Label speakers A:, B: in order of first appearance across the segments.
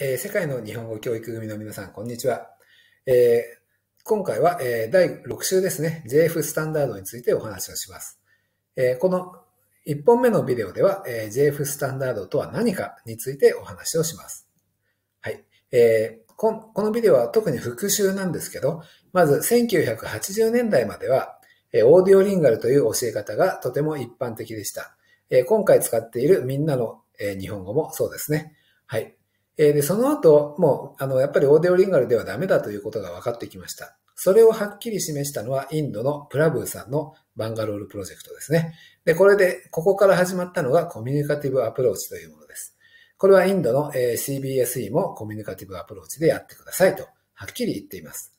A: えー、世界の日本語教育組の皆さん、こんにちは。えー、今回は、えー、第6週ですね、JF スタンダードについてお話をします。えこの1本目のビデオでは、え JF スタンダードとは何かについてお話をします。はい。えこのビデオは特に復習なんですけど、まず1980年代までは、えオーディオリンガルという教え方がとても一般的でした。え今回使っているみんなの、え日本語もそうですね。はい。えで、その後、もう、あの、やっぱりオーディオリンガルではダメだということが分かってきました。それをはっきり示したのはインドのプラブーさんのバンガロールプロジェクトですね。で、これで、ここから始まったのがコミュニカティブアプローチというものです。これはインドの CBSE もコミュニカティブアプローチでやってくださいと、はっきり言っています。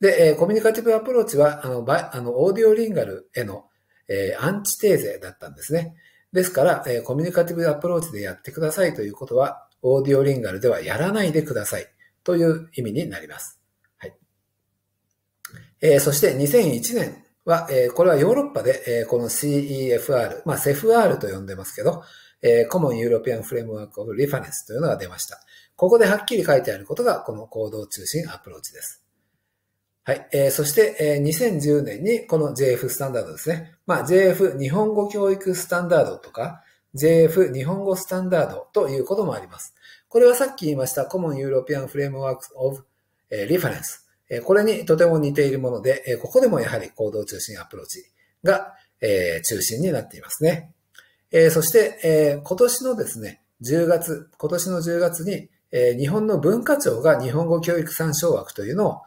A: で、コミュニカティブアプローチは、あの、バあのオーディオリンガルへの、えアンチテーゼだったんですね。ですから、えコミュニカティブアプローチでやってくださいということは、オーディオリンガルではやらないでくださいという意味になります。はい。えー、そして2001年は、えー、これはヨーロッパで、えー、この CEFR、まあ CFR と呼んでますけど、えー、p e a ユーロピア e フレームワークオブリファ n c スというのが出ました。ここではっきり書いてあることが、この行動中心アプローチです。はい。えー、そして、えー、2010年にこの JF スタンダードですね。まあ、JF 日本語教育スタンダードとか、JF 日本語スタンダードということもあります。これはさっき言いました Common European Frameworks of Reference。これにとても似ているもので、ここでもやはり行動中心アプローチが中心になっていますね。そして、今年のですね、10月、今年の10月に日本の文化庁が日本語教育参照枠というのを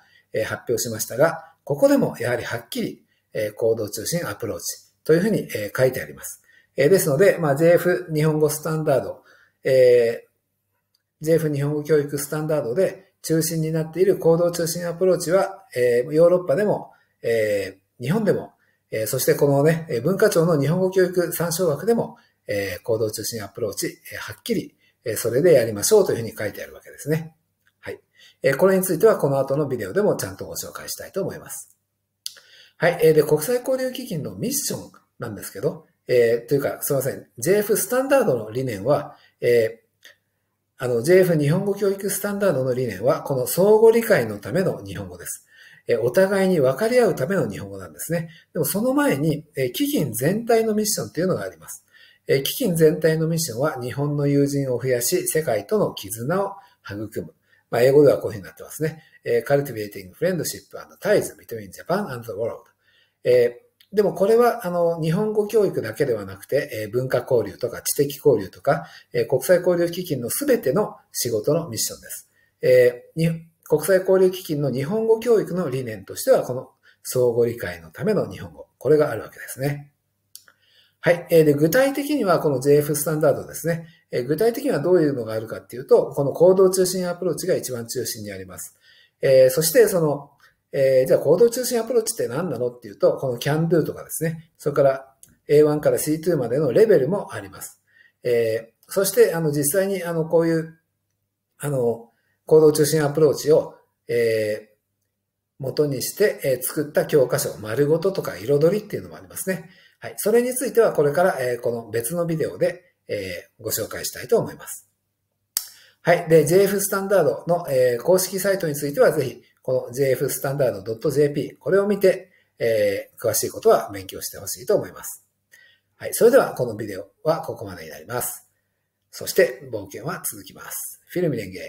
A: 発表しましたが、ここでもやはりはっきり行動中心アプローチというふうに書いてあります。えー、ですので、まあ、JF 日本語スタンダード、えー、JF 日本語教育スタンダードで中心になっている行動中心アプローチは、えー、ヨーロッパでも、えー、日本でも、えー、そしてこのね、文化庁の日本語教育参照枠でも、えー、行動中心アプローチ、えー、はっきり、えー、それでやりましょうというふうに書いてあるわけですね。はい。えー、これについてはこの後のビデオでもちゃんとご紹介したいと思います。はい。えー、で、国際交流基金のミッションなんですけど、えー、というか、すみません。JF スタンダードの理念は、えー、あの、JF 日本語教育スタンダードの理念は、この相互理解のための日本語です。えー、お互いに分かり合うための日本語なんですね。でもその前に、えー、基金全体のミッションというのがあります。えー、基金全体のミッションは、日本の友人を増やし、世界との絆を育む。まあ、英語ではこういうふうになってますね。えー、cultivating friendship and ties between Japan and the world。えーでもこれは、あの、日本語教育だけではなくて、えー、文化交流とか知的交流とか、えー、国際交流基金のすべての仕事のミッションです。えー、国際交流基金の日本語教育の理念としては、この相互理解のための日本語。これがあるわけですね。はい。えー、で、具体的にはこの JF スタンダードですね。えー、具体的にはどういうのがあるかっていうと、この行動中心アプローチが一番中心にあります。えー、そして、その、えー、じゃあ行動中心アプローチって何なのっていうと、この can do とかですね、それから A1 から C2 までのレベルもあります。えー、そして、あの、実際に、あの、こういう、あの、行動中心アプローチを、えー、元にして、えー、作った教科書、丸ごととか彩りっていうのもありますね。はい。それについては、これから、えー、この別のビデオで、えー、ご紹介したいと思います。はい。で、JF スタンダードの、えー、公式サイトについては、ぜひ、この jfstandard.jp、これを見て、えー、詳しいことは勉強してほしいと思います。はい。それでは、このビデオはここまでになります。そして、冒険は続きます。フィルムレンゲ